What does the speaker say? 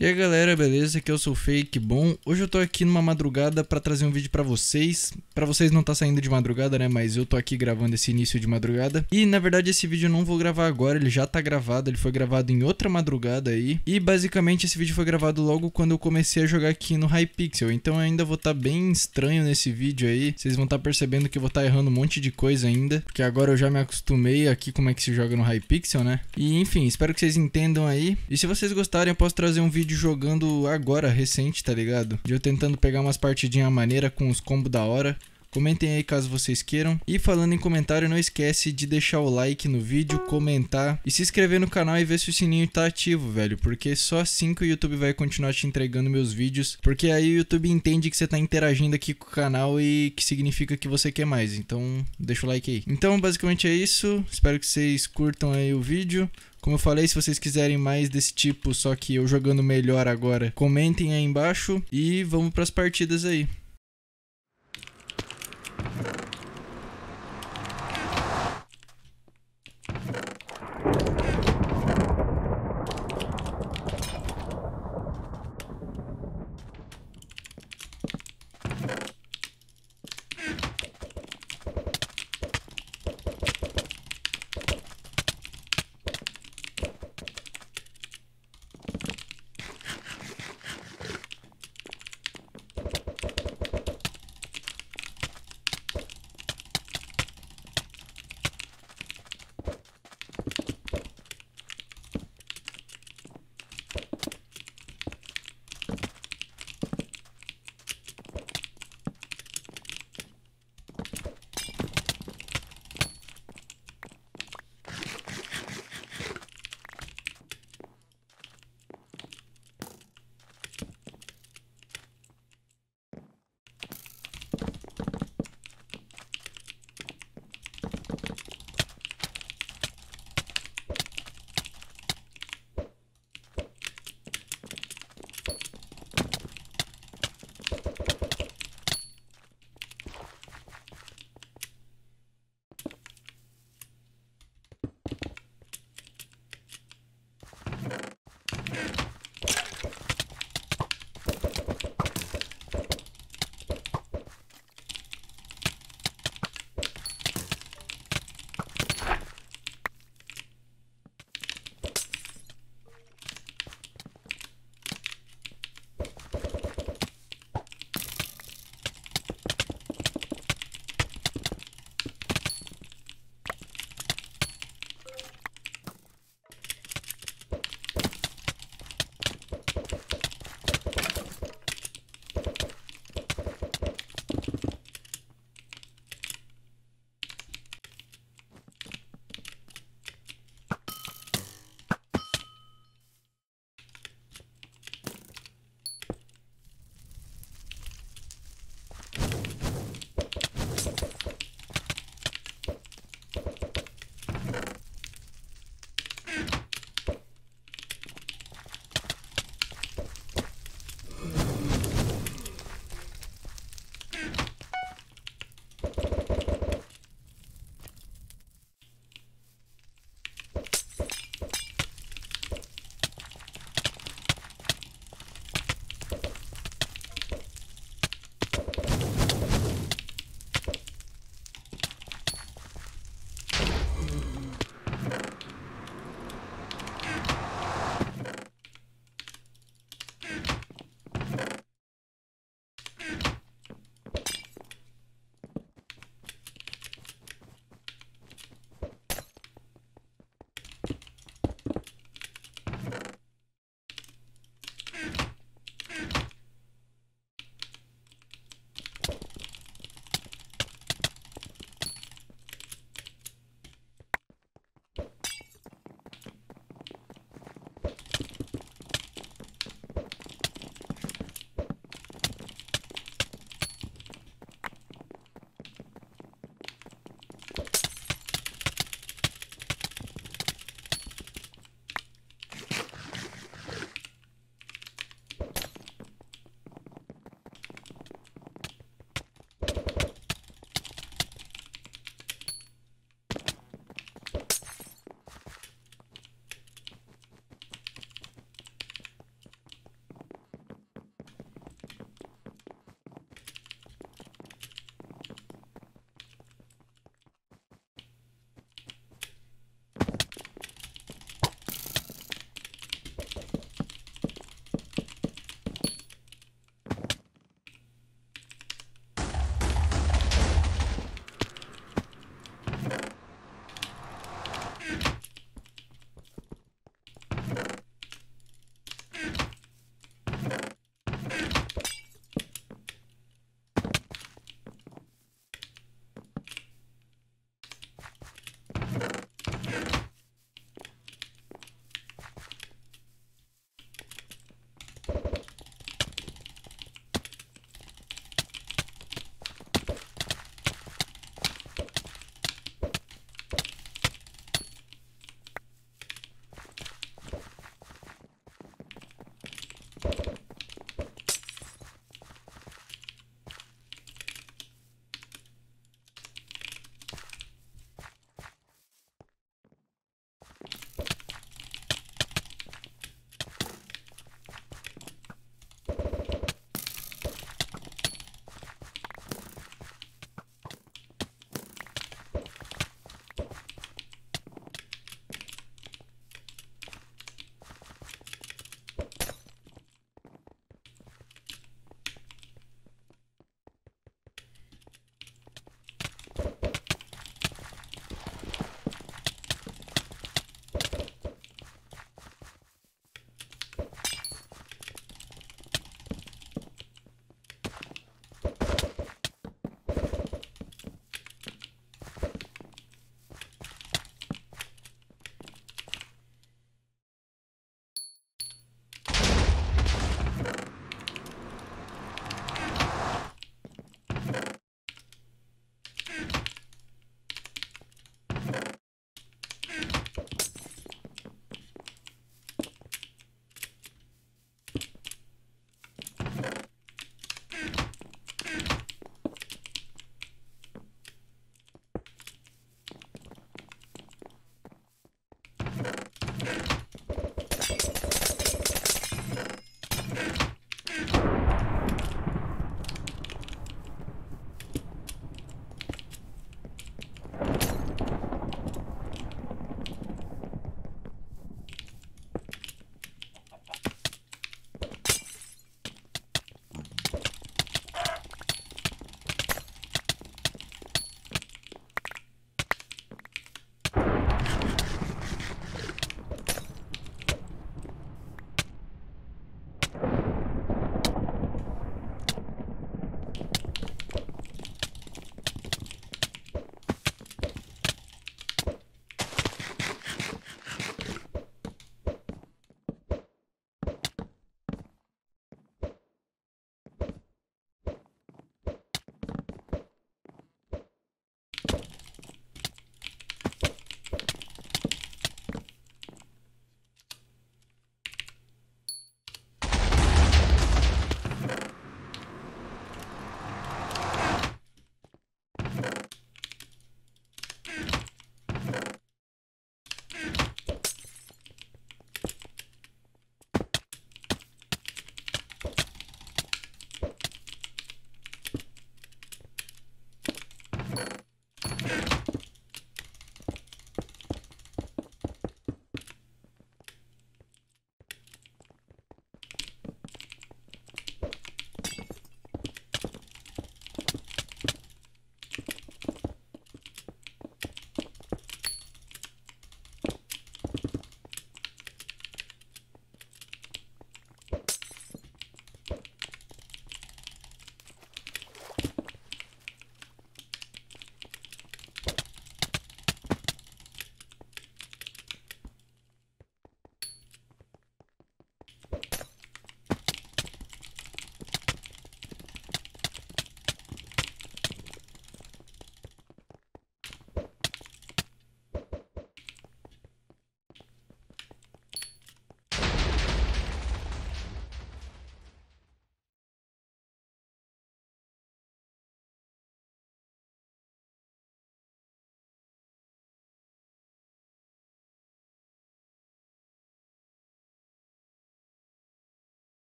E aí galera, beleza? Aqui eu é sou o Fake Bom. Hoje eu tô aqui numa madrugada para trazer um vídeo para vocês. Para vocês não tá saindo de madrugada, né? Mas eu tô aqui gravando esse início de madrugada. E na verdade esse vídeo eu não vou gravar agora, ele já tá gravado, ele foi gravado em outra madrugada aí. E basicamente esse vídeo foi gravado logo quando eu comecei a jogar aqui no Hypixel. Então eu ainda vou estar tá bem estranho nesse vídeo aí. Vocês vão estar tá percebendo que eu vou estar tá errando um monte de coisa ainda, porque agora eu já me acostumei aqui como é que se joga no Hypixel, né? E enfim, espero que vocês entendam aí. E se vocês gostarem, eu posso trazer um vídeo vídeo jogando agora, recente, tá ligado? De eu tentando pegar umas partidinhas maneira com os combos da hora. Comentem aí caso vocês queiram. E falando em comentário, não esquece de deixar o like no vídeo, comentar e se inscrever no canal e ver se o sininho tá ativo, velho. Porque só assim que o YouTube vai continuar te entregando meus vídeos. Porque aí o YouTube entende que você tá interagindo aqui com o canal e que significa que você quer mais. Então, deixa o like aí. Então, basicamente é isso. Espero que vocês curtam aí o vídeo. Como eu falei, se vocês quiserem mais desse tipo, só que eu jogando melhor agora, comentem aí embaixo e vamos para as partidas aí.